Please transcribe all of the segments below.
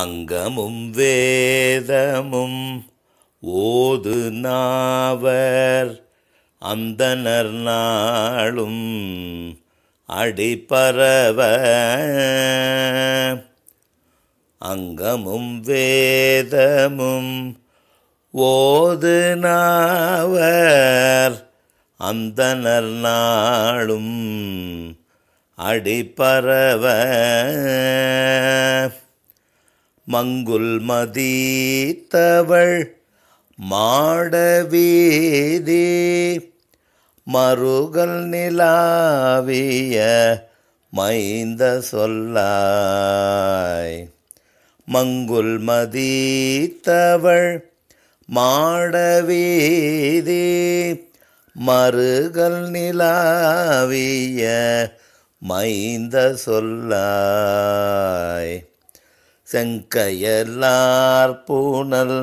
அங்கமும் வேதமும் ஓது நாவர் அந்தனர் நாளும் அடிப்பரவ அங்கமும் வேதமும் ஓது நாவர் அந்தனர் நாளும் அடிப்பரவ மங்குல் மதித்தவள் மாடவீதி மருகல் நிலாவிய மைந்த சொல்லாய் மங்குல் மதித்தவள் மாடவீதி மருகல் நிலாவிய மைந்த சொல்லாய் செங்கையல்லார் பூனல்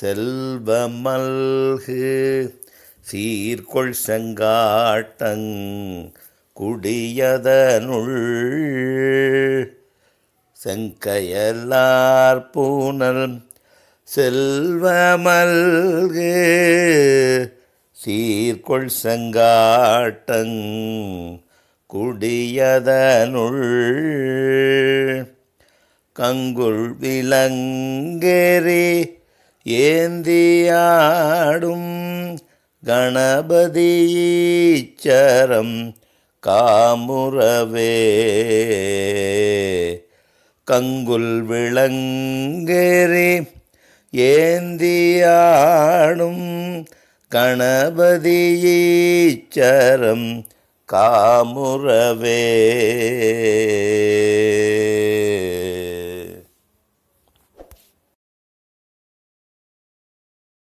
செல்வமல்கு சீர்கொள் செங்காட்டங் குடியதனுள் செங்கையல்லார் பூனல் செல்வமல்கு சீர்கொள் செங்காட்டங் குடியதனுள் கங்குள் விலங்கெறி ஏந்தியாடும் கணபதீச்சரம் காமுறவே கங்குல் விளங்கெறி ஏந்தியாடும் கணபதியீச்சரம் காமுறவே